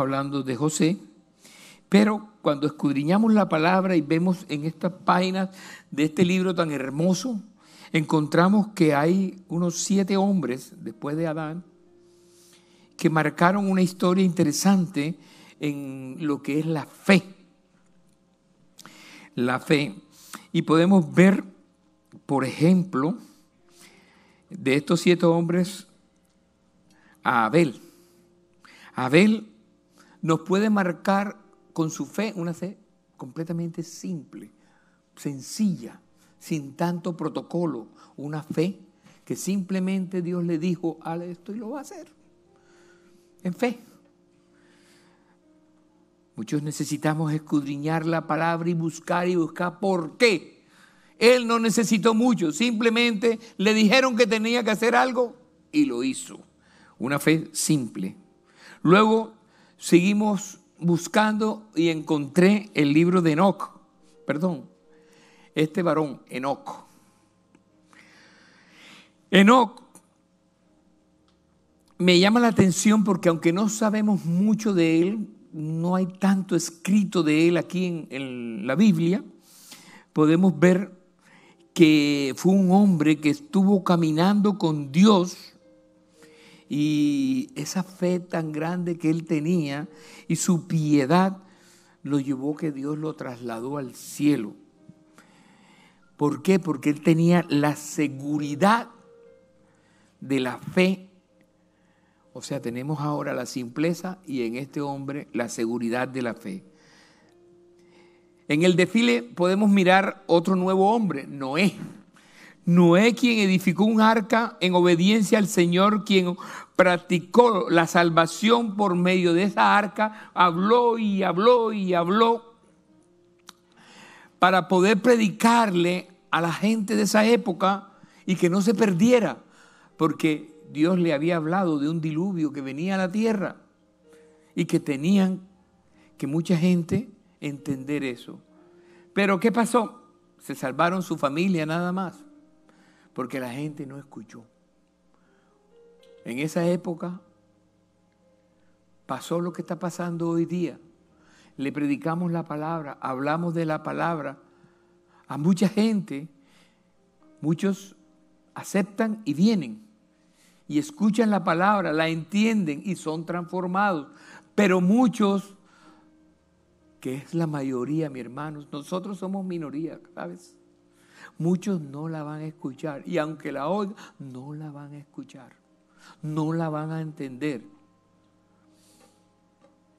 hablando de José, pero cuando escudriñamos la palabra y vemos en estas páginas de este libro tan hermoso, encontramos que hay unos siete hombres después de Adán que marcaron una historia interesante en lo que es la fe. La fe. Y podemos ver, por ejemplo, de estos siete hombres, a Abel. Abel nos puede marcar con su fe, una fe completamente simple, sencilla, sin tanto protocolo, una fe que simplemente Dios le dijo, haz esto y lo va a hacer, en fe. Muchos necesitamos escudriñar la palabra y buscar y buscar por qué. Él no necesitó mucho, simplemente le dijeron que tenía que hacer algo y lo hizo. Una fe simple. Luego seguimos buscando y encontré el libro de Enoch, perdón, este varón, Enoch. Enoch me llama la atención porque aunque no sabemos mucho de él, no hay tanto escrito de él aquí en, en la Biblia, podemos ver que fue un hombre que estuvo caminando con Dios y esa fe tan grande que él tenía y su piedad lo llevó que Dios lo trasladó al cielo. ¿Por qué? Porque él tenía la seguridad de la fe. O sea, tenemos ahora la simpleza y en este hombre la seguridad de la fe. En el desfile podemos mirar otro nuevo hombre, Noé. Noé quien edificó un arca en obediencia al Señor, quien practicó la salvación por medio de esa arca, habló y habló y habló para poder predicarle a la gente de esa época y que no se perdiera, porque Dios le había hablado de un diluvio que venía a la tierra y que tenían que mucha gente entender eso. Pero ¿qué pasó? Se salvaron su familia nada más porque la gente no escuchó. En esa época pasó lo que está pasando hoy día. Le predicamos la palabra, hablamos de la palabra. A mucha gente, muchos aceptan y vienen y escuchan la palabra, la entienden y son transformados. Pero muchos, que es la mayoría, mi hermanos, nosotros somos minoría, ¿sabes? Muchos no la van a escuchar y aunque la oigan, no la van a escuchar, no la van a entender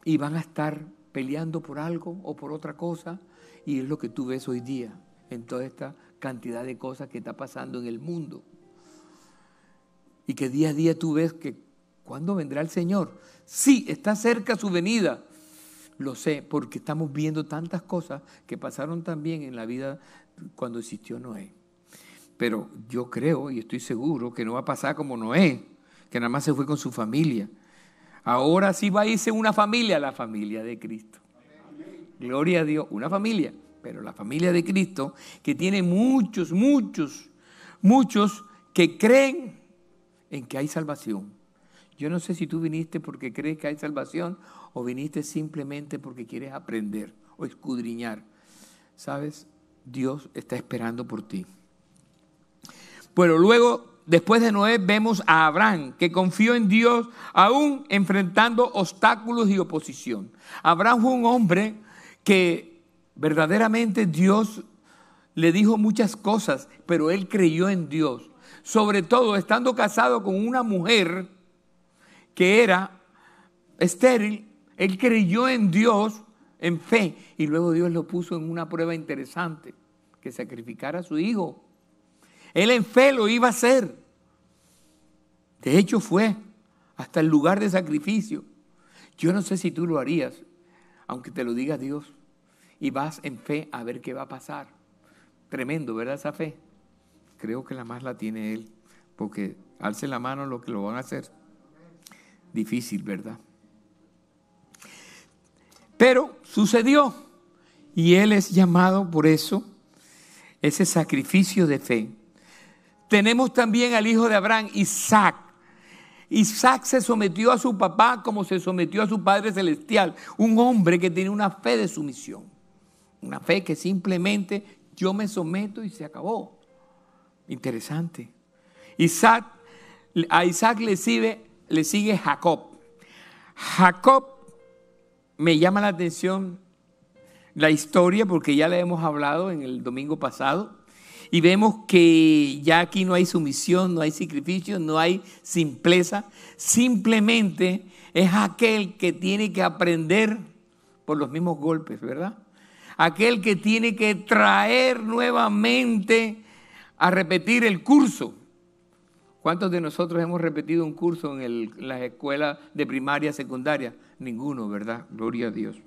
y van a estar peleando por algo o por otra cosa y es lo que tú ves hoy día en toda esta cantidad de cosas que está pasando en el mundo. Y que día a día tú ves que ¿cuándo vendrá el Señor? Sí, está cerca su venida. Lo sé, porque estamos viendo tantas cosas que pasaron también en la vida cuando existió Noé. Pero yo creo y estoy seguro que no va a pasar como Noé, que nada más se fue con su familia. Ahora sí va a irse una familia, la familia de Cristo. Gloria a Dios, una familia, pero la familia de Cristo que tiene muchos, muchos, muchos que creen en que hay salvación. Yo no sé si tú viniste porque crees que hay salvación o viniste simplemente porque quieres aprender o escudriñar. ¿Sabes? Dios está esperando por ti. Pero luego, después de Noé, vemos a Abraham, que confió en Dios aún enfrentando obstáculos y oposición. Abraham fue un hombre que verdaderamente Dios le dijo muchas cosas, pero él creyó en Dios. Sobre todo estando casado con una mujer que era estéril, él creyó en Dios en fe. Y luego Dios lo puso en una prueba interesante, que sacrificara a su hijo. Él en fe lo iba a hacer. De hecho fue hasta el lugar de sacrificio. Yo no sé si tú lo harías, aunque te lo diga Dios. Y vas en fe a ver qué va a pasar. Tremendo, ¿verdad esa fe? Creo que la más la tiene Él, porque alce la mano lo que lo van a hacer. Difícil, ¿verdad? Pero sucedió y Él es llamado por eso, ese sacrificio de fe. Tenemos también al hijo de Abraham, Isaac. Isaac se sometió a su papá como se sometió a su Padre Celestial, un hombre que tiene una fe de sumisión, una fe que simplemente yo me someto y se acabó. Interesante. Isaac, a Isaac le sigue, le sigue Jacob. Jacob me llama la atención la historia porque ya la hemos hablado en el domingo pasado y vemos que ya aquí no hay sumisión, no hay sacrificio, no hay simpleza. Simplemente es aquel que tiene que aprender por los mismos golpes, ¿verdad? Aquel que tiene que traer nuevamente a repetir el curso ¿Cuántos de nosotros hemos repetido un curso en, las escuelas de primaria, secundaria? Ninguno, ¿verdad? Gloria a Dios.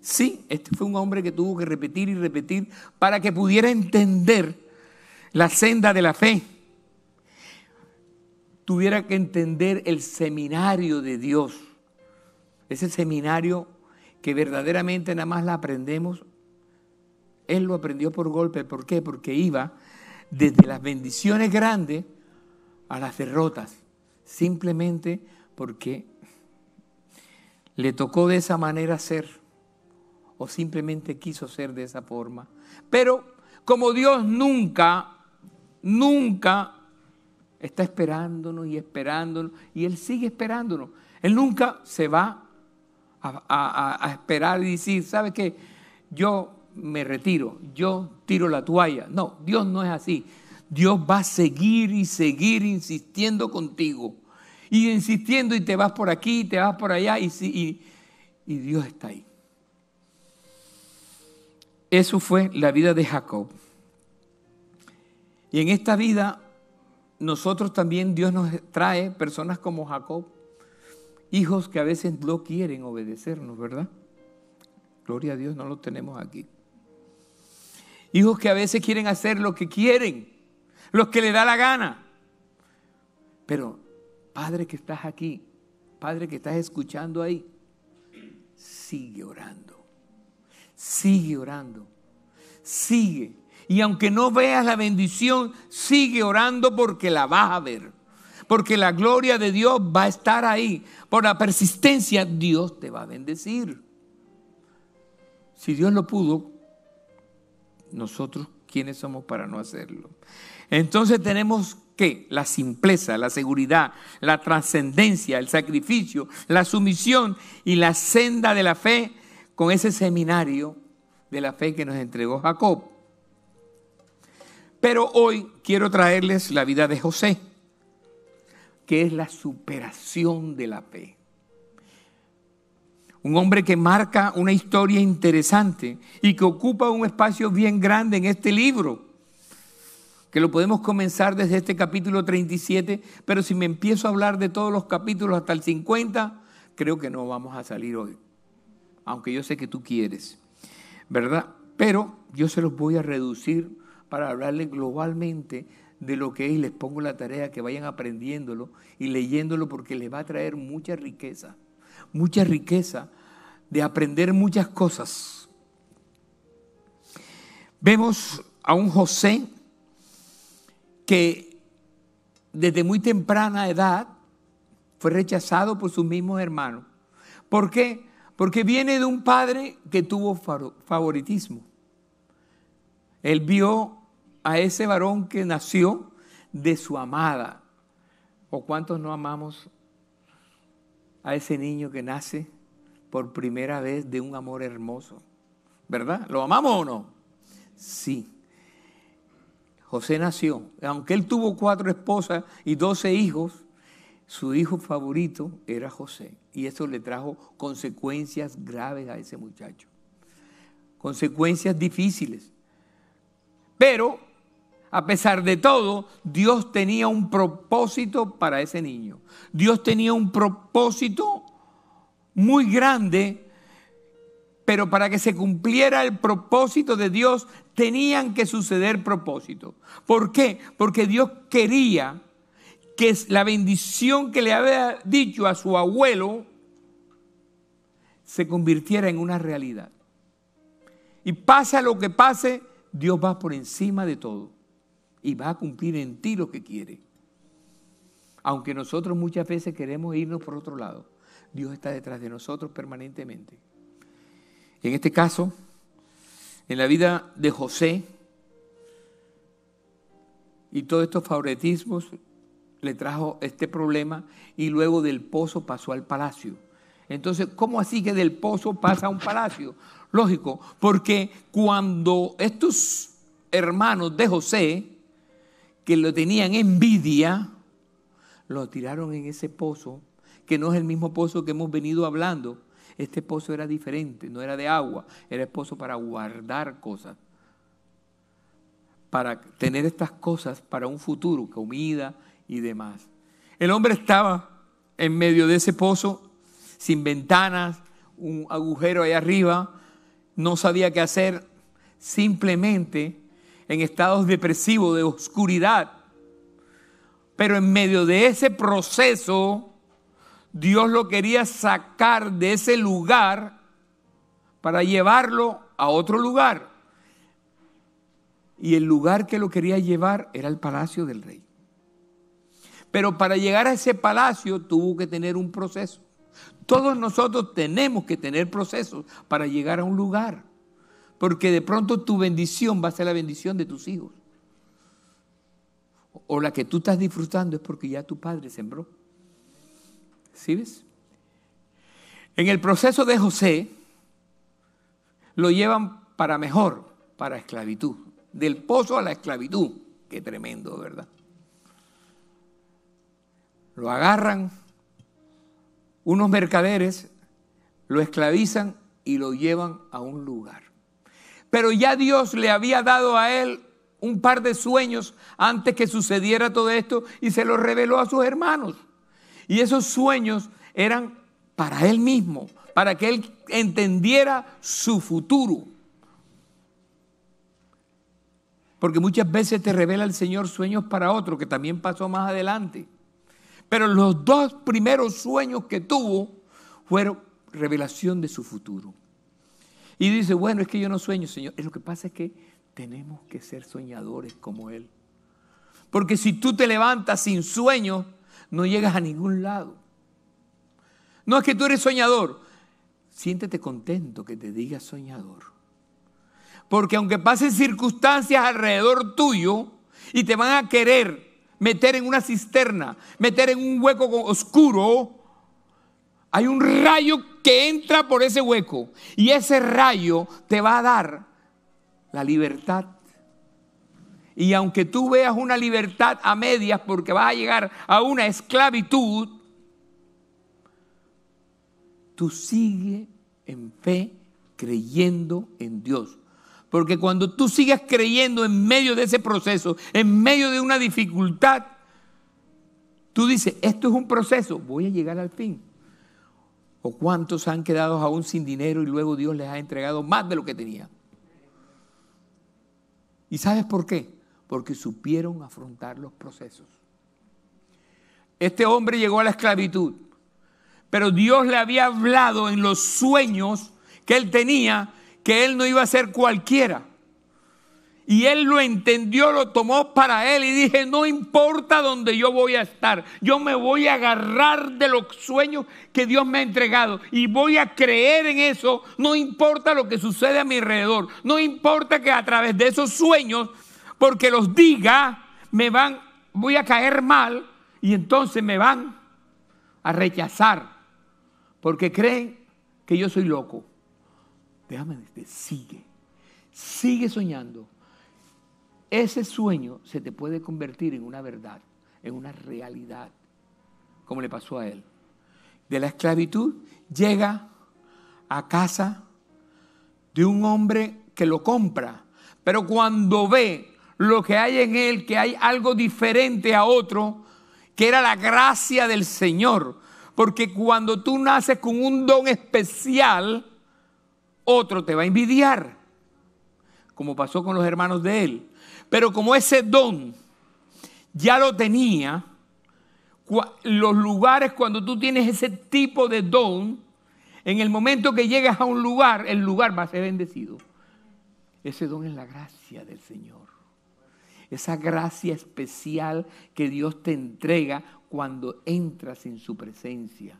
Sí, este fue un hombre que tuvo que repetir y repetir para que pudiera entender la senda de la fe. Tuviera que entender el seminario de Dios. Ese seminario que verdaderamente nada más la aprendemos. Él lo aprendió por golpe. ¿Por qué? Porque iba desde las bendiciones grandes a las derrotas, simplemente porque le tocó de esa manera ser o simplemente quiso ser de esa forma. Pero como Dios nunca, nunca está esperándonos y esperándonos y Él sigue esperándonos. Él nunca se va a, esperar y decir, ¿sabe qué? Yo me retiro, yo tiro la toalla. No, Dios no es así. Dios va a seguir y seguir insistiendo contigo. Y insistiendo y te vas por aquí, y te vas por allá y, y, y Dios está ahí. Eso fue la vida de Jacob. Y en esta vida nosotros también Dios nos trae personas como Jacob, hijos que a veces no quieren obedecernos, ¿verdad? Gloria a Dios, no lo tenemos aquí. Hijos que a veces quieren hacer lo que quieren los que le da la gana. Pero, Padre que estás aquí, Padre que estás escuchando ahí, sigue orando, sigue orando, sigue. Y aunque no veas la bendición, sigue orando porque la vas a ver. Porque la gloria de Dios va a estar ahí. Por la persistencia, Dios te va a bendecir. Si Dios lo pudo, nosotros ¿Quiénes somos para no hacerlo? Entonces tenemos que la simpleza, la seguridad, la trascendencia, el sacrificio, la sumisión y la senda de la fe con ese seminario de la fe que nos entregó Jacob. Pero hoy quiero traerles la vida de José, que es la superación de la fe un hombre que marca una historia interesante y que ocupa un espacio bien grande en este libro, que lo podemos comenzar desde este capítulo 37, pero si me empiezo a hablar de todos los capítulos hasta el 50, creo que no vamos a salir hoy, aunque yo sé que tú quieres, ¿verdad? Pero yo se los voy a reducir para hablarles globalmente de lo que es y les pongo la tarea que vayan aprendiéndolo y leyéndolo porque les va a traer mucha riqueza mucha riqueza, de aprender muchas cosas. Vemos a un José que desde muy temprana edad fue rechazado por sus mismos hermanos. ¿Por qué? Porque viene de un padre que tuvo favoritismo. Él vio a ese varón que nació de su amada. ¿O cuántos no amamos a ese niño que nace por primera vez de un amor hermoso. ¿Verdad? ¿Lo amamos o no? Sí. José nació. Aunque él tuvo cuatro esposas y doce hijos, su hijo favorito era José. Y eso le trajo consecuencias graves a ese muchacho. Consecuencias difíciles. Pero a pesar de todo, Dios tenía un propósito para ese niño. Dios tenía un propósito muy grande, pero para que se cumpliera el propósito de Dios tenían que suceder propósitos. ¿Por qué? Porque Dios quería que la bendición que le había dicho a su abuelo se convirtiera en una realidad. Y pasa lo que pase, Dios va por encima de todo y va a cumplir en ti lo que quiere. Aunque nosotros muchas veces queremos irnos por otro lado, Dios está detrás de nosotros permanentemente. En este caso, en la vida de José y todos estos favoritismos le trajo este problema y luego del pozo pasó al palacio. Entonces, ¿cómo así que del pozo pasa a un palacio? Lógico, porque cuando estos hermanos de José que lo tenían envidia, lo tiraron en ese pozo, que no es el mismo pozo que hemos venido hablando. Este pozo era diferente, no era de agua, era el pozo para guardar cosas, para tener estas cosas para un futuro, comida y demás. El hombre estaba en medio de ese pozo, sin ventanas, un agujero ahí arriba, no sabía qué hacer, simplemente en estados depresivos, de oscuridad. Pero en medio de ese proceso, Dios lo quería sacar de ese lugar para llevarlo a otro lugar. Y el lugar que lo quería llevar era el palacio del rey. Pero para llegar a ese palacio tuvo que tener un proceso. Todos nosotros tenemos que tener procesos para llegar a un lugar. Porque de pronto tu bendición va a ser la bendición de tus hijos. O la que tú estás disfrutando es porque ya tu padre sembró. ¿Sí ves? En el proceso de José lo llevan para mejor, para esclavitud. Del pozo a la esclavitud. Qué tremendo, ¿verdad? Lo agarran unos mercaderes, lo esclavizan y lo llevan a un lugar pero ya Dios le había dado a él un par de sueños antes que sucediera todo esto y se los reveló a sus hermanos. Y esos sueños eran para él mismo, para que él entendiera su futuro. Porque muchas veces te revela el Señor sueños para otro, que también pasó más adelante. Pero los dos primeros sueños que tuvo fueron revelación de su futuro. Y dice, bueno, es que yo no sueño, Señor. Es lo que pasa es que tenemos que ser soñadores como Él. Porque si tú te levantas sin sueño, no llegas a ningún lado. No es que tú eres soñador. Siéntete contento que te diga soñador. Porque aunque pasen circunstancias alrededor tuyo y te van a querer meter en una cisterna, meter en un hueco oscuro, hay un rayo que entra por ese hueco y ese rayo te va a dar la libertad. Y aunque tú veas una libertad a medias porque vas a llegar a una esclavitud, tú sigue en fe creyendo en Dios. Porque cuando tú sigas creyendo en medio de ese proceso, en medio de una dificultad, tú dices, esto es un proceso, voy a llegar al fin cuántos han quedado aún sin dinero y luego Dios les ha entregado más de lo que tenían? ¿Y sabes por qué? Porque supieron afrontar los procesos. Este hombre llegó a la esclavitud, pero Dios le había hablado en los sueños que él tenía que él no iba a ser cualquiera, y él lo entendió, lo tomó para él y dije, no importa dónde yo voy a estar, yo me voy a agarrar de los sueños que Dios me ha entregado y voy a creer en eso, no importa lo que sucede a mi alrededor, no importa que a través de esos sueños, porque los diga, me van, voy a caer mal y entonces me van a rechazar, porque creen que yo soy loco. Déjame decirte, sigue, sigue soñando ese sueño se te puede convertir en una verdad, en una realidad, como le pasó a él. De la esclavitud llega a casa de un hombre que lo compra, pero cuando ve lo que hay en él, que hay algo diferente a otro, que era la gracia del Señor, porque cuando tú naces con un don especial, otro te va a envidiar, como pasó con los hermanos de él. Pero como ese don ya lo tenía, los lugares cuando tú tienes ese tipo de don, en el momento que llegas a un lugar, el lugar va a ser bendecido. Ese don es la gracia del Señor. Esa gracia especial que Dios te entrega cuando entras en su presencia.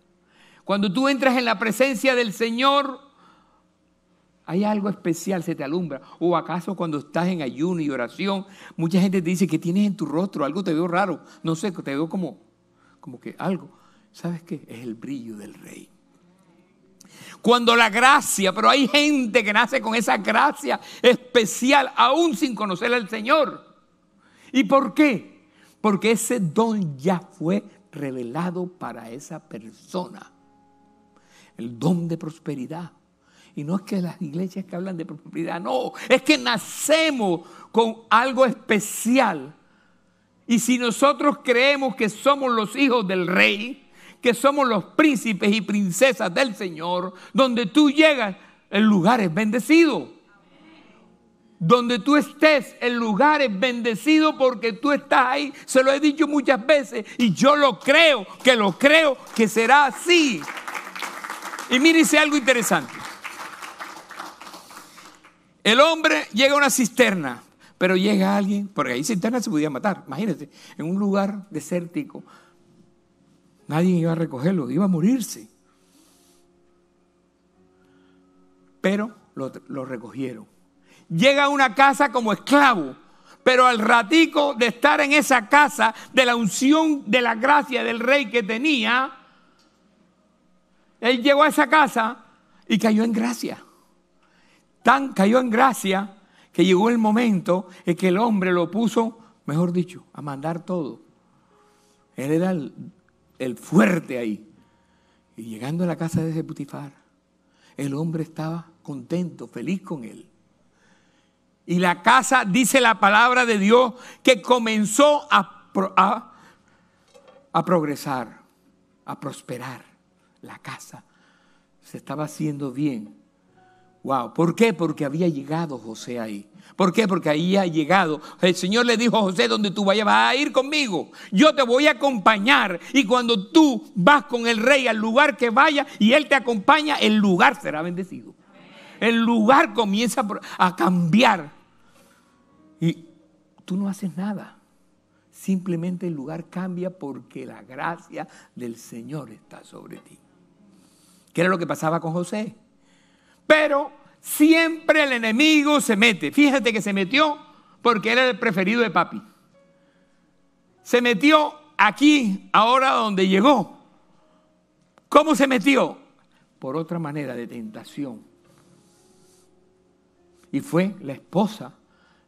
Cuando tú entras en la presencia del Señor, hay algo especial, se te alumbra. ¿O acaso cuando estás en ayuno y oración, mucha gente te dice que tienes en tu rostro algo, te veo raro, no sé, te veo como, como que algo. ¿Sabes qué? Es el brillo del rey. Cuando la gracia, pero hay gente que nace con esa gracia especial, aún sin conocer al Señor. ¿Y por qué? Porque ese don ya fue revelado para esa persona. El don de prosperidad y no es que las iglesias que hablan de propiedad no, es que nacemos con algo especial. Y si nosotros creemos que somos los hijos del rey, que somos los príncipes y princesas del Señor, donde tú llegas, el lugar es bendecido. Donde tú estés, el lugar es bendecido porque tú estás ahí. Se lo he dicho muchas veces y yo lo creo, que lo creo, que será así. Y mire, algo interesante. El hombre llega a una cisterna, pero llega alguien, porque ahí cisterna se podía matar, imagínense, en un lugar desértico. Nadie iba a recogerlo, iba a morirse. Pero lo, lo recogieron. Llega a una casa como esclavo, pero al ratico de estar en esa casa, de la unción, de la gracia del rey que tenía, él llegó a esa casa y cayó en gracia. Tan cayó en gracia que llegó el momento en que el hombre lo puso, mejor dicho, a mandar todo. Él era el, fuerte ahí. Y llegando a la casa de Putifar, el hombre estaba contento, feliz con él. Y la casa, dice la palabra de Dios, que comenzó a, progresar, a prosperar. La casa se estaba haciendo bien. Wow, ¿por qué? Porque había llegado José ahí. ¿Por qué? Porque ahí ha llegado. El Señor le dijo a José, donde tú vayas, vas a ir conmigo. Yo te voy a acompañar. Y cuando tú vas con el rey al lugar que vaya y él te acompaña, el lugar será bendecido. El lugar comienza a cambiar. Y tú no haces nada. Simplemente el lugar cambia porque la gracia del Señor está sobre ti. ¿Qué era lo que pasaba con José? Pero siempre el enemigo se mete. Fíjate que se metió porque era el preferido de papi. Se metió aquí, ahora donde llegó. ¿Cómo se metió? Por otra manera de tentación. Y fue la esposa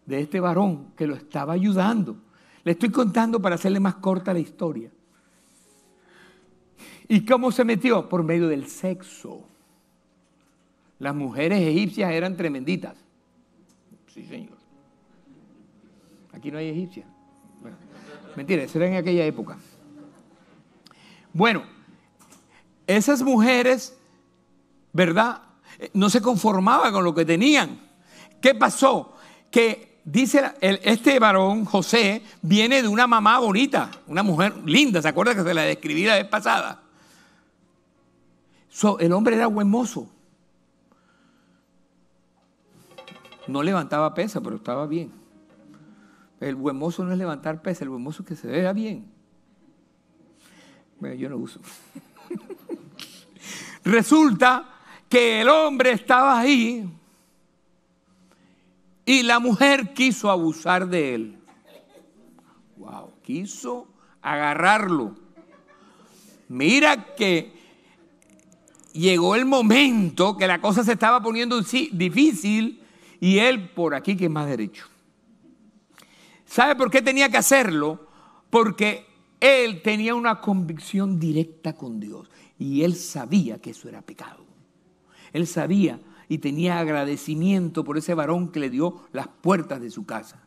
de este varón que lo estaba ayudando. Le estoy contando para hacerle más corta la historia. ¿Y cómo se metió? Por medio del sexo. Las mujeres egipcias eran tremenditas. Sí, señor. Aquí no hay egipcia. mentira, eso era en aquella época. Bueno, esas mujeres, ¿verdad? No se conformaban con lo que tenían. ¿Qué pasó? Que dice este varón, José, viene de una mamá bonita, una mujer linda, ¿se acuerda que se la describí la vez pasada? el hombre era buen mozo. No levantaba pesa, pero estaba bien. El buen mozo no es levantar pesa, el buen mozo es que se vea bien. Bueno, yo no uso. Resulta que el hombre estaba ahí y la mujer quiso abusar de él. Wow, quiso agarrarlo. Mira que llegó el momento que la cosa se estaba poniendo difícil y él por aquí que es más derecho. ¿Sabe por qué tenía que hacerlo? Porque él tenía una convicción directa con Dios y él sabía que eso era pecado. Él sabía y tenía agradecimiento por ese varón que le dio las puertas de su casa.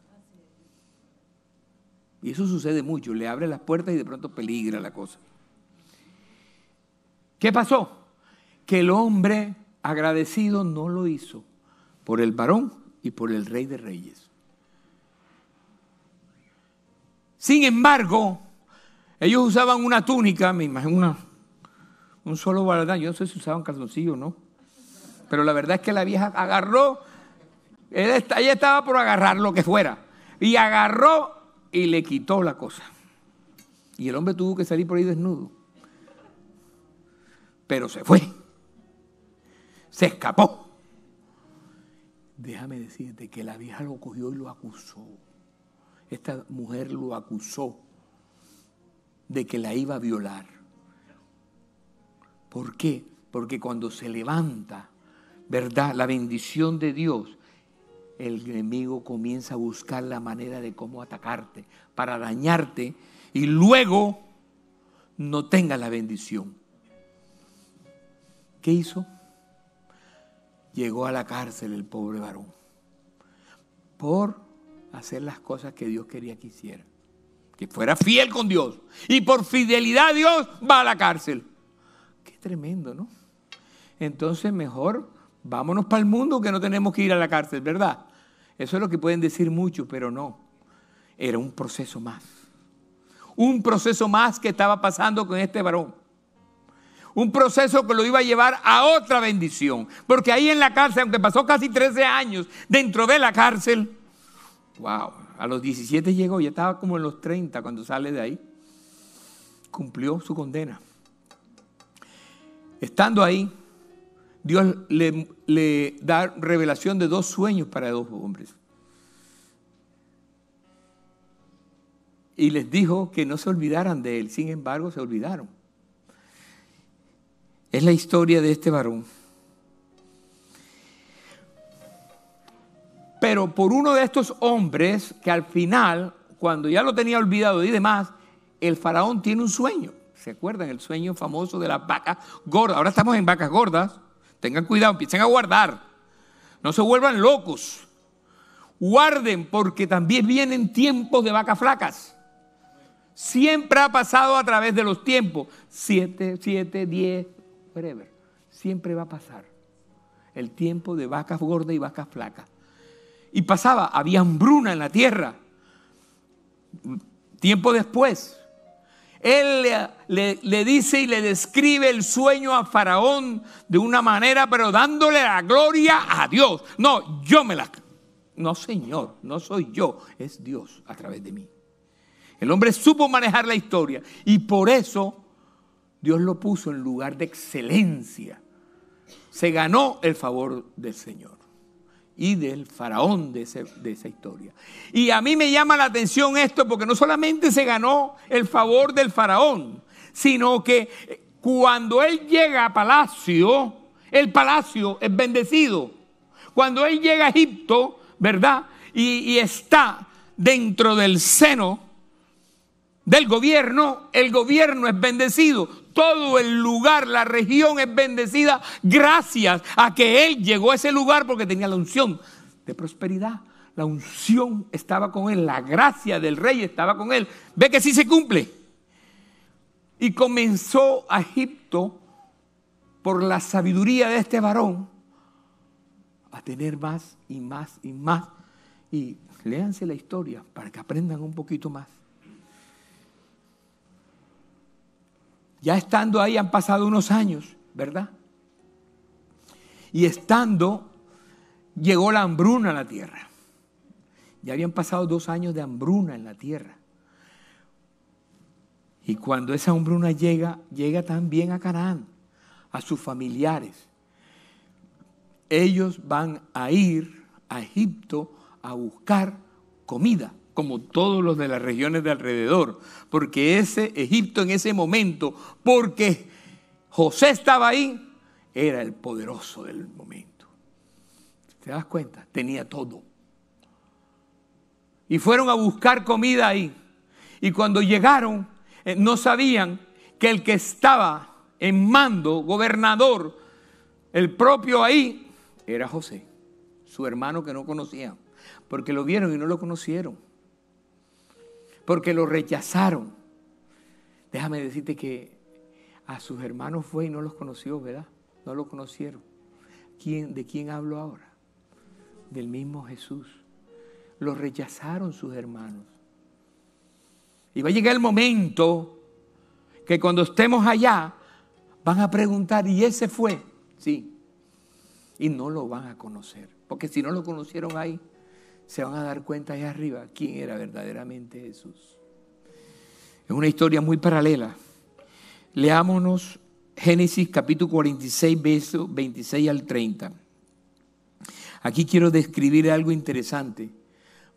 Y eso sucede mucho, le abre las puertas y de pronto peligra la cosa. ¿Qué pasó? Que el hombre agradecido no lo hizo por el varón y por el rey de reyes. Sin embargo, ellos usaban una túnica, me imagino, un solo balda. Yo no sé si usaban calzoncillo o no. Pero la verdad es que la vieja agarró, ella estaba por agarrar lo que fuera. Y agarró y le quitó la cosa. Y el hombre tuvo que salir por ahí desnudo. Pero se fue. Se escapó déjame decirte que la vieja lo cogió y lo acusó. Esta mujer lo acusó de que la iba a violar. ¿Por qué? Porque cuando se levanta, ¿verdad? La bendición de Dios, el enemigo comienza a buscar la manera de cómo atacarte, para dañarte y luego no tenga la bendición. ¿Qué hizo? llegó a la cárcel el pobre varón por hacer las cosas que Dios quería que hiciera. Que fuera fiel con Dios. Y por fidelidad a Dios va a la cárcel. Qué tremendo, ¿no? Entonces mejor vámonos para el mundo que no tenemos que ir a la cárcel, ¿verdad? Eso es lo que pueden decir muchos, pero no. Era un proceso más. Un proceso más que estaba pasando con este varón un proceso que lo iba a llevar a otra bendición. Porque ahí en la cárcel, aunque pasó casi 13 años dentro de la cárcel, wow, a los 17 llegó, ya estaba como en los 30 cuando sale de ahí. Cumplió su condena. Estando ahí, Dios le, le da revelación de dos sueños para dos hombres. Y les dijo que no se olvidaran de él. Sin embargo, se olvidaron. Es la historia de este varón. Pero por uno de estos hombres que al final, cuando ya lo tenía olvidado y demás, el faraón tiene un sueño. ¿Se acuerdan el sueño famoso de las vacas gordas? Ahora estamos en vacas gordas. Tengan cuidado, empiecen a guardar. No se vuelvan locos. Guarden porque también vienen tiempos de vacas flacas. Siempre ha pasado a través de los tiempos. Siete, siete, diez, forever Siempre va a pasar. El tiempo de vacas gordas y vacas flacas. Y pasaba, había hambruna en la tierra. Tiempo después, él le, le, dice y le describe el sueño a Faraón de una manera, pero dándole la gloria a Dios. No, yo me la... No, Señor, no soy yo, es Dios a través de mí. El hombre supo manejar la historia y por eso Dios lo puso en lugar de excelencia. Se ganó el favor del Señor y del faraón de, esa historia. Y a mí me llama la atención esto porque no solamente se ganó el favor del faraón, sino que eh, cuando él llega a palacio, el palacio es bendecido. Cuando él llega a Egipto, ¿verdad? y, y está dentro del seno del gobierno, el gobierno es bendecido todo el lugar, la región es bendecida gracias a que Él llegó a ese lugar porque tenía la unción de prosperidad. La unción estaba con Él, la gracia del rey estaba con Él. Ve que sí se cumple. Y comenzó a Egipto, por la sabiduría de este varón, a tener más y más y más. Y léanse la historia para que aprendan un poquito más. Ya estando ahí han pasado unos años, ¿verdad? Y estando, llegó la hambruna a la tierra. Ya habían pasado dos años de hambruna en la tierra. Y cuando esa hambruna llega, llega también a Canaán, a sus familiares. Ellos van a ir a Egipto a buscar comida como todos los de las regiones de alrededor, porque ese Egipto en ese momento, porque José estaba ahí, era el poderoso del momento. ¿Te das cuenta? Tenía todo. Y fueron a buscar comida ahí. Y cuando llegaron, eh, no sabían que el que estaba en mando, gobernador, el propio ahí, era José, su hermano que no conocían, porque lo vieron y no lo conocieron porque lo rechazaron. Déjame decirte que a sus hermanos fue y no los conoció, ¿verdad? No lo conocieron. ¿De quién hablo ahora? Del mismo Jesús. Lo rechazaron sus hermanos. Y va a llegar el momento que cuando estemos allá van a preguntar, ¿y ese fue? Sí. Y no lo van a conocer, porque si no lo conocieron ahí, se van a dar cuenta allá arriba quién era verdaderamente Jesús. Es una historia muy paralela. Leámonos Génesis capítulo 46, verso 26 al 30. Aquí quiero describir algo interesante.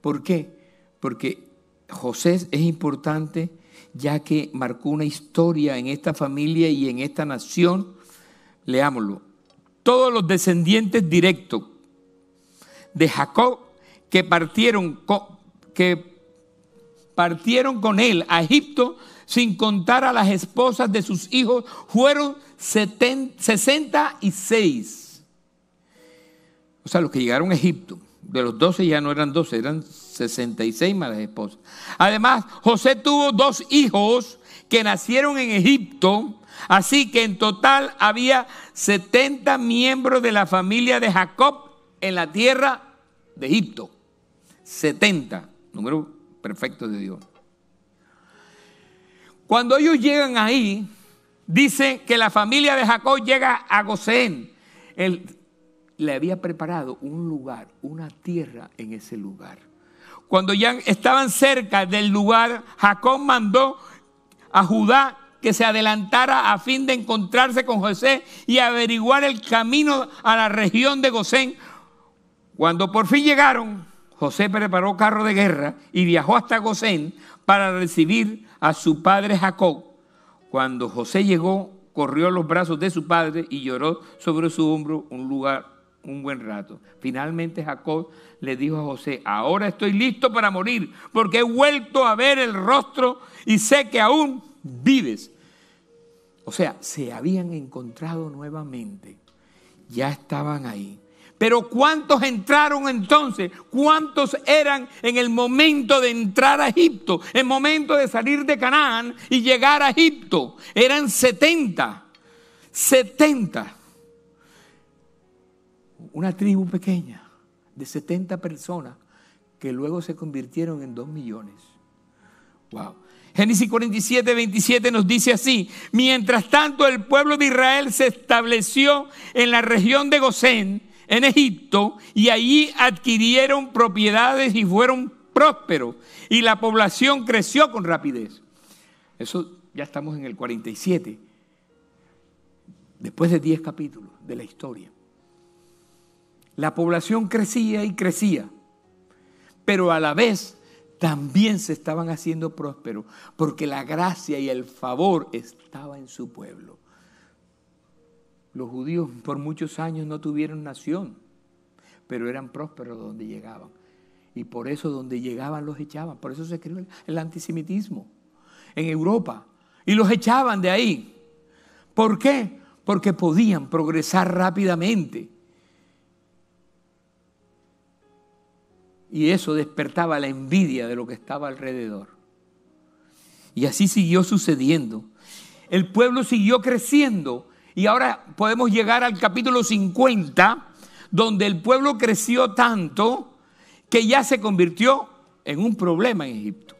¿Por qué? Porque José es importante ya que marcó una historia en esta familia y en esta nación. Leámoslo. Todos los descendientes directos de Jacob que partieron con, que partieron con él a Egipto, sin contar a las esposas de sus hijos, fueron 66. O sea, los que llegaron a Egipto, de los 12 ya no eran 12, eran 66 más las esposas. Además, José tuvo dos hijos que nacieron en Egipto, así que en total había 70 miembros de la familia de Jacob en la tierra de Egipto. 70, número perfecto de Dios. Cuando ellos llegan ahí, dice que la familia de Jacob llega a Gosén. Él le había preparado un lugar, una tierra en ese lugar. Cuando ya estaban cerca del lugar, Jacob mandó a Judá que se adelantara a fin de encontrarse con José y averiguar el camino a la región de Gosén. Cuando por fin llegaron, José preparó carro de guerra y viajó hasta Gosén para recibir a su padre Jacob. Cuando José llegó, corrió a los brazos de su padre y lloró sobre su hombro un lugar un buen rato. Finalmente Jacob le dijo a José, ahora estoy listo para morir, porque he vuelto a ver el rostro y sé que aún vives. O sea, se habían encontrado nuevamente, ya estaban ahí. Pero ¿cuántos entraron entonces? ¿Cuántos eran en el momento de entrar a Egipto? en El momento de salir de Canaán y llegar a Egipto. Eran 70. 70. Una tribu pequeña de 70 personas que luego se convirtieron en 2 millones. Wow. Génesis 47, 27 nos dice así, mientras tanto el pueblo de Israel se estableció en la región de Gosén, en Egipto y allí adquirieron propiedades y fueron prósperos y la población creció con rapidez. Eso ya estamos en el 47, después de 10 capítulos de la historia. La población crecía y crecía, pero a la vez también se estaban haciendo prósperos, porque la gracia y el favor estaba en su pueblo. Los judíos por muchos años no tuvieron nación, pero eran prósperos donde llegaban. Y por eso donde llegaban los echaban. Por eso se creó el antisemitismo en Europa. Y los echaban de ahí. ¿Por qué? Porque podían progresar rápidamente. Y eso despertaba la envidia de lo que estaba alrededor. Y así siguió sucediendo. El pueblo siguió creciendo y ahora podemos llegar al capítulo 50, donde el pueblo creció tanto que ya se convirtió en un problema en Egipto.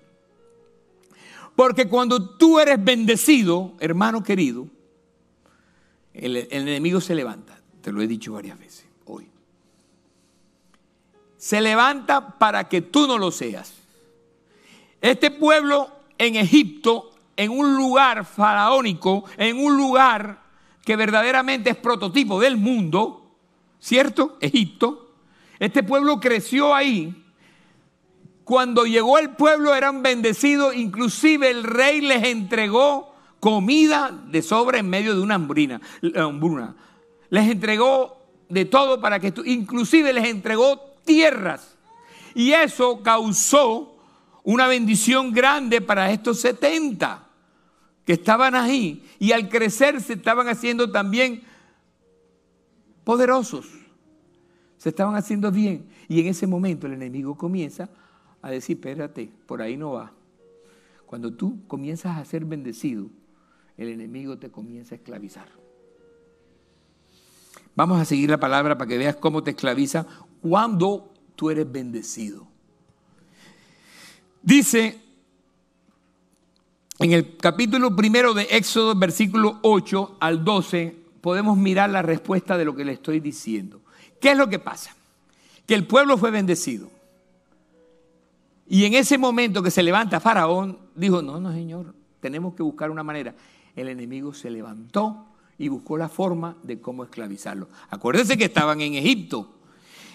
Porque cuando tú eres bendecido, hermano querido, el, enemigo se levanta. Te lo he dicho varias veces hoy. Se levanta para que tú no lo seas. Este pueblo en Egipto, en un lugar faraónico, en un lugar que verdaderamente es prototipo del mundo, ¿cierto? Egipto. Este pueblo creció ahí. Cuando llegó el pueblo eran bendecidos, inclusive el rey les entregó comida de sobra en medio de una eh, hambruna. Les entregó de todo para que inclusive les entregó tierras. Y eso causó una bendición grande para estos 70 que estaban ahí y al crecer se estaban haciendo también poderosos. Se estaban haciendo bien. Y en ese momento el enemigo comienza a decir, espérate, por ahí no va. Cuando tú comienzas a ser bendecido, el enemigo te comienza a esclavizar. Vamos a seguir la palabra para que veas cómo te esclaviza cuando tú eres bendecido. Dice en el capítulo primero de Éxodo, versículo 8 al 12, podemos mirar la respuesta de lo que le estoy diciendo. ¿Qué es lo que pasa? Que el pueblo fue bendecido. Y en ese momento que se levanta Faraón, dijo, no, no, señor, tenemos que buscar una manera. El enemigo se levantó y buscó la forma de cómo esclavizarlo. Acuérdense que estaban en Egipto.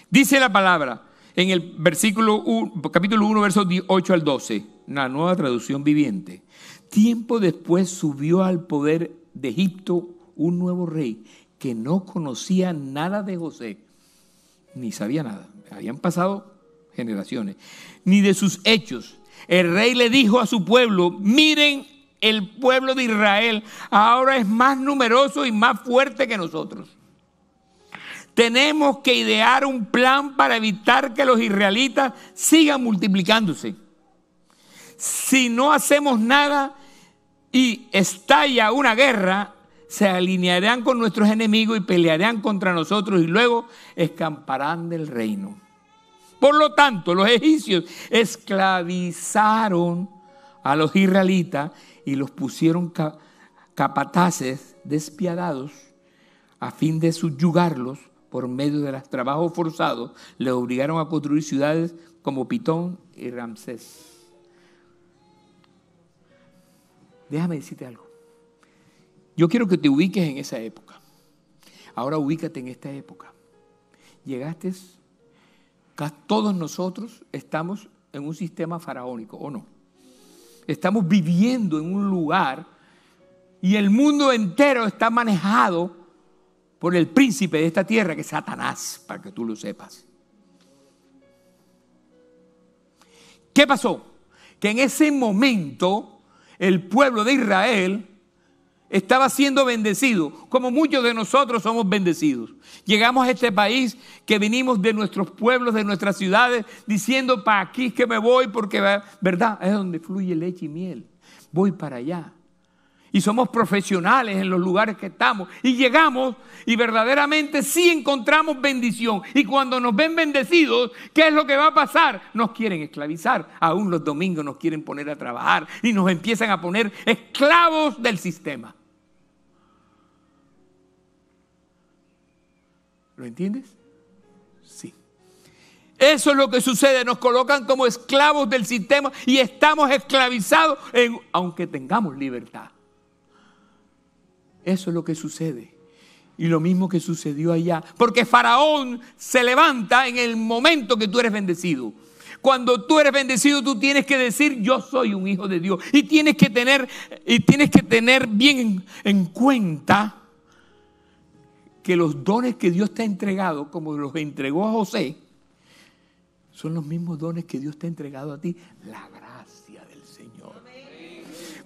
Dice la palabra en el versículo 1, capítulo 1, versos 8 al 12, la nueva traducción viviente. Tiempo después subió al poder de Egipto un nuevo rey que no conocía nada de José, ni sabía nada. Habían pasado generaciones, ni de sus hechos. El rey le dijo a su pueblo, miren, el pueblo de Israel ahora es más numeroso y más fuerte que nosotros. Tenemos que idear un plan para evitar que los israelitas sigan multiplicándose. Si no hacemos nada, y estalla una guerra, se alinearán con nuestros enemigos y pelearán contra nosotros y luego escamparán del reino. Por lo tanto, los egipcios esclavizaron a los israelitas y los pusieron capataces despiadados a fin de subyugarlos por medio de los trabajos forzados. Les obligaron a construir ciudades como Pitón y Ramsés. Déjame decirte algo. Yo quiero que te ubiques en esa época. Ahora ubícate en esta época. Llegaste, todos nosotros estamos en un sistema faraónico, ¿o no? Estamos viviendo en un lugar y el mundo entero está manejado por el príncipe de esta tierra, que es Satanás, para que tú lo sepas. ¿Qué pasó? Que en ese momento el pueblo de Israel estaba siendo bendecido, como muchos de nosotros somos bendecidos. Llegamos a este país que venimos de nuestros pueblos, de nuestras ciudades, diciendo, para aquí que me voy, porque, ¿verdad? Es donde fluye leche y miel. Voy para allá y somos profesionales en los lugares que estamos y llegamos y verdaderamente sí encontramos bendición y cuando nos ven bendecidos, ¿qué es lo que va a pasar? Nos quieren esclavizar, aún los domingos nos quieren poner a trabajar y nos empiezan a poner esclavos del sistema. ¿Lo entiendes? Sí. Eso es lo que sucede, nos colocan como esclavos del sistema y estamos esclavizados aunque tengamos libertad. Eso es lo que sucede. Y lo mismo que sucedió allá. Porque Faraón se levanta en el momento que tú eres bendecido. Cuando tú eres bendecido, tú tienes que decir, yo soy un hijo de Dios. Y tienes que tener, y tienes que tener bien en cuenta que los dones que Dios te ha entregado, como los entregó a José, son los mismos dones que Dios te ha entregado a ti. La gracia.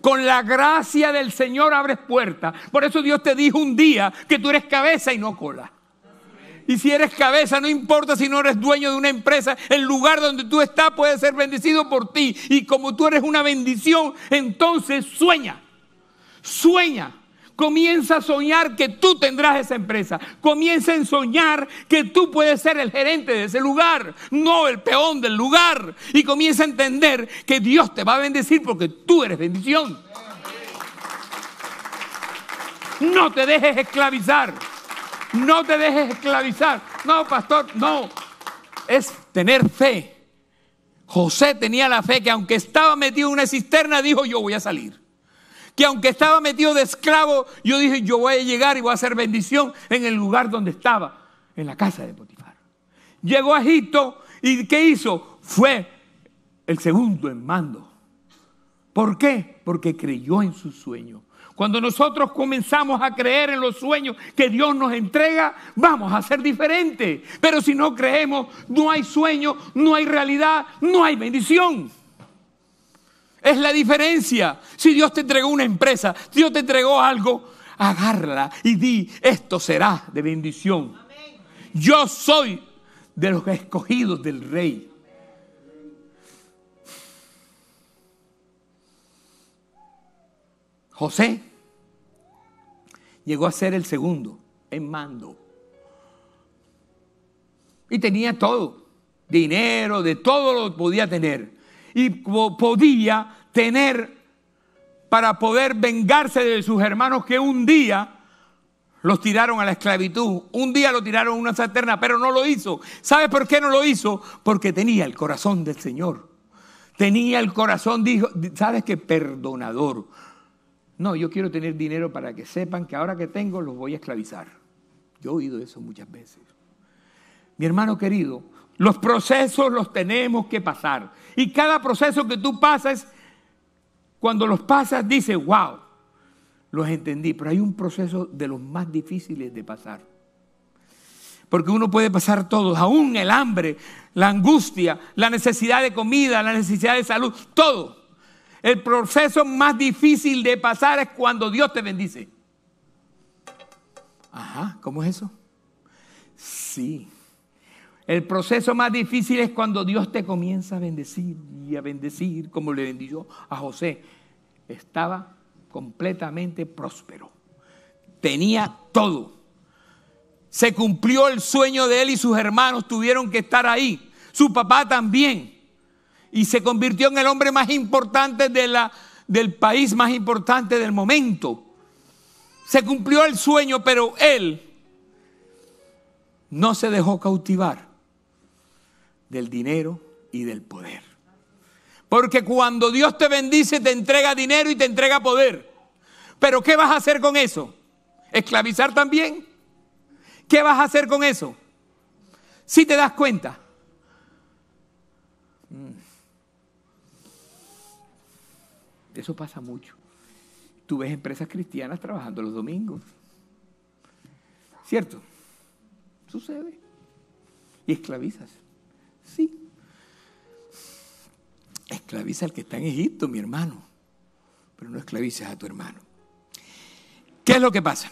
Con la gracia del Señor abres puertas. Por eso Dios te dijo un día que tú eres cabeza y no cola. Y si eres cabeza, no importa si no eres dueño de una empresa, el lugar donde tú estás puede ser bendecido por ti. Y como tú eres una bendición, entonces sueña, sueña. Comienza a soñar que tú tendrás esa empresa. Comienza a soñar que tú puedes ser el gerente de ese lugar, no el peón del lugar. Y comienza a entender que Dios te va a bendecir porque tú eres bendición. No te dejes esclavizar. No te dejes esclavizar. No, pastor, no. Es tener fe. José tenía la fe que aunque estaba metido en una cisterna, dijo, yo voy a salir que aunque estaba metido de esclavo, yo dije, yo voy a llegar y voy a hacer bendición en el lugar donde estaba, en la casa de Potifar. Llegó a Egipto y ¿qué hizo? Fue el segundo en mando. ¿Por qué? Porque creyó en su sueño. Cuando nosotros comenzamos a creer en los sueños que Dios nos entrega, vamos a ser diferentes. Pero si no creemos, no hay sueño, no hay realidad, no hay bendición. Es la diferencia. Si Dios te entregó una empresa, Dios te entregó algo, agárrala y di, esto será de bendición. Yo soy de los escogidos del rey. José llegó a ser el segundo en mando. Y tenía todo, dinero, de todo lo que podía tener y podía tener para poder vengarse de sus hermanos que un día los tiraron a la esclavitud. Un día lo tiraron a una saterna pero no lo hizo. ¿Sabe por qué no lo hizo? Porque tenía el corazón del Señor. Tenía el corazón, dijo, ¿sabes qué? Perdonador. No, yo quiero tener dinero para que sepan que ahora que tengo los voy a esclavizar. Yo he oído eso muchas veces. Mi hermano querido, los procesos los tenemos que pasar. Y cada proceso que tú pasas, cuando los pasas, dices, wow, los entendí. Pero hay un proceso de los más difíciles de pasar. Porque uno puede pasar todos, aún el hambre, la angustia, la necesidad de comida, la necesidad de salud, todo. El proceso más difícil de pasar es cuando Dios te bendice. Ajá, ¿cómo es eso? Sí, el proceso más difícil es cuando Dios te comienza a bendecir y a bendecir, como le bendijo a José. Estaba completamente próspero. Tenía todo. Se cumplió el sueño de él y sus hermanos tuvieron que estar ahí. Su papá también. Y se convirtió en el hombre más importante de la, del país, más importante del momento. Se cumplió el sueño, pero él no se dejó cautivar del dinero y del poder. Porque cuando Dios te bendice te entrega dinero y te entrega poder. Pero ¿qué vas a hacer con eso? ¿Esclavizar también? ¿Qué vas a hacer con eso? Si te das cuenta. Mm. Eso pasa mucho. Tú ves empresas cristianas trabajando los domingos. ¿Cierto? Sucede. Y esclavizas. Sí. Esclaviza al que está en Egipto, mi hermano, pero no esclavices a tu hermano. ¿Qué es lo que pasa?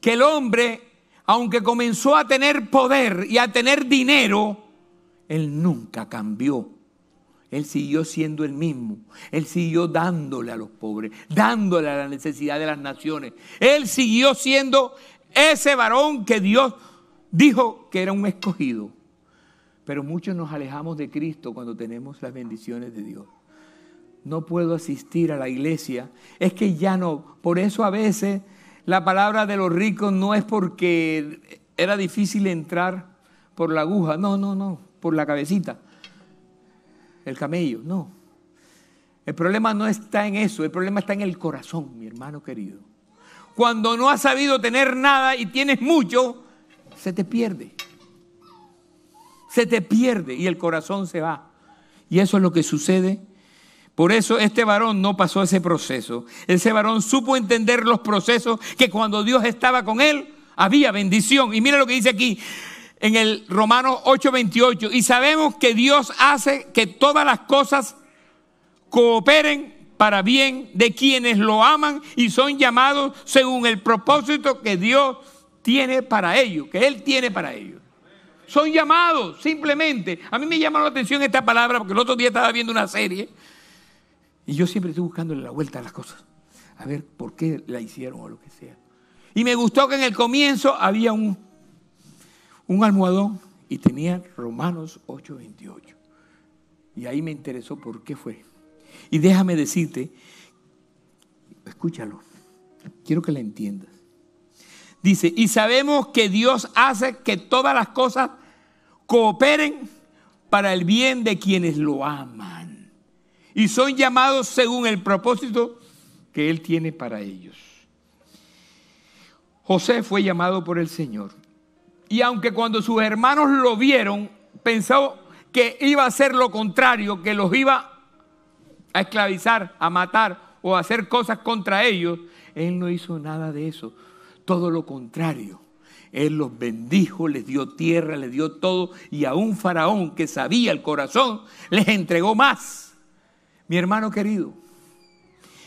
Que el hombre, aunque comenzó a tener poder y a tener dinero, él nunca cambió él siguió siendo el mismo. Él siguió dándole a los pobres, dándole a la necesidad de las naciones. Él siguió siendo ese varón que Dios dijo que era un escogido. Pero muchos nos alejamos de Cristo cuando tenemos las bendiciones de Dios. No puedo asistir a la iglesia. Es que ya no. Por eso a veces la palabra de los ricos no es porque era difícil entrar por la aguja. No, no, no. Por la cabecita. El camello. No. El problema no está en eso. El problema está en el corazón, mi hermano querido. Cuando no has sabido tener nada y tienes mucho, se te pierde se te pierde y el corazón se va. Y eso es lo que sucede. Por eso este varón no pasó ese proceso. Ese varón supo entender los procesos que cuando Dios estaba con él había bendición. Y mira lo que dice aquí en el Romanos 8:28. Y sabemos que Dios hace que todas las cosas cooperen para bien de quienes lo aman y son llamados según el propósito que Dios tiene para ellos, que Él tiene para ellos. Son llamados, simplemente. A mí me llamó la atención esta palabra porque el otro día estaba viendo una serie y yo siempre estoy buscándole la vuelta a las cosas. A ver por qué la hicieron o lo que sea. Y me gustó que en el comienzo había un, un almohadón y tenía Romanos 8:28. Y ahí me interesó por qué fue. Y déjame decirte, escúchalo, quiero que la entiendas. Dice, y sabemos que Dios hace que todas las cosas cooperen para el bien de quienes lo aman. Y son llamados según el propósito que Él tiene para ellos. José fue llamado por el Señor. Y aunque cuando sus hermanos lo vieron, pensó que iba a hacer lo contrario, que los iba a esclavizar, a matar o a hacer cosas contra ellos, Él no hizo nada de eso todo lo contrario. Él los bendijo, les dio tierra, les dio todo. Y a un faraón que sabía el corazón, les entregó más. Mi hermano querido,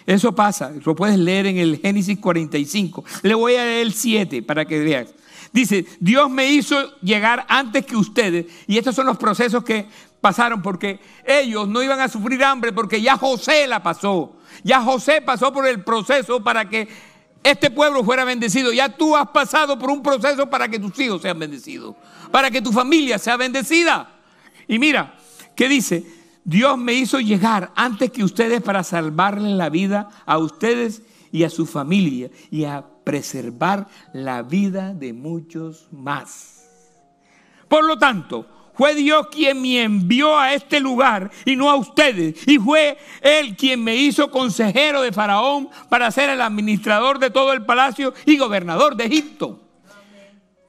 eso pasa. Lo puedes leer en el Génesis 45. Le voy a leer el 7 para que veas. Dice, Dios me hizo llegar antes que ustedes. Y estos son los procesos que pasaron porque ellos no iban a sufrir hambre porque ya José la pasó. Ya José pasó por el proceso para que este pueblo fuera bendecido. Ya tú has pasado por un proceso para que tus hijos sean bendecidos, para que tu familia sea bendecida. Y mira, ¿qué dice? Dios me hizo llegar antes que ustedes para salvarle la vida a ustedes y a su familia y a preservar la vida de muchos más. Por lo tanto, fue Dios quien me envió a este lugar y no a ustedes. Y fue Él quien me hizo consejero de Faraón para ser el administrador de todo el palacio y gobernador de Egipto.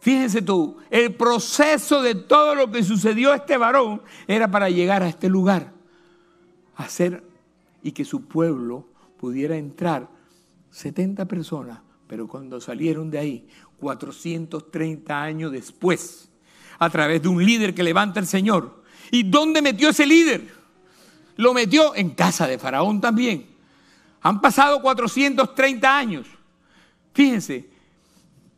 Fíjense tú, el proceso de todo lo que sucedió a este varón era para llegar a este lugar, hacer y que su pueblo pudiera entrar 70 personas, pero cuando salieron de ahí, 430 años después, a través de un líder que levanta el Señor. ¿Y dónde metió ese líder? Lo metió en casa de Faraón también. Han pasado 430 años. Fíjense.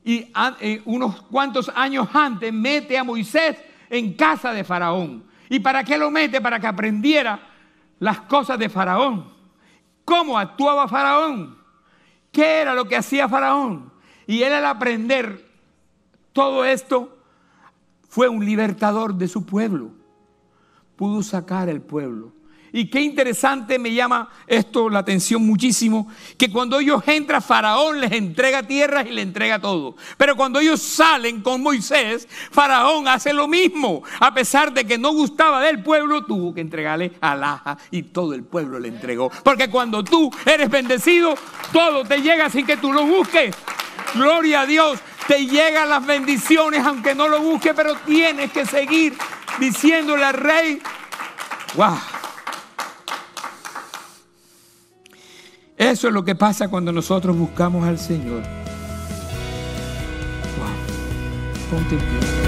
Y eh, unos cuantos años antes mete a Moisés en casa de Faraón. ¿Y para qué lo mete? Para que aprendiera las cosas de Faraón. ¿Cómo actuaba Faraón? ¿Qué era lo que hacía Faraón? Y él al aprender todo esto, fue un libertador de su pueblo. Pudo sacar el pueblo. Y qué interesante me llama esto la atención muchísimo, que cuando ellos entran, Faraón les entrega tierras y le entrega todo. Pero cuando ellos salen con Moisés, Faraón hace lo mismo. A pesar de que no gustaba del pueblo, tuvo que entregarle alhaja y todo el pueblo le entregó. Porque cuando tú eres bendecido, todo te llega sin que tú lo busques. Gloria a Dios. Te llegan las bendiciones aunque no lo busques, pero tienes que seguir diciéndole al rey, wow. Eso es lo que pasa cuando nosotros buscamos al Señor. Wow. Ponte en pie.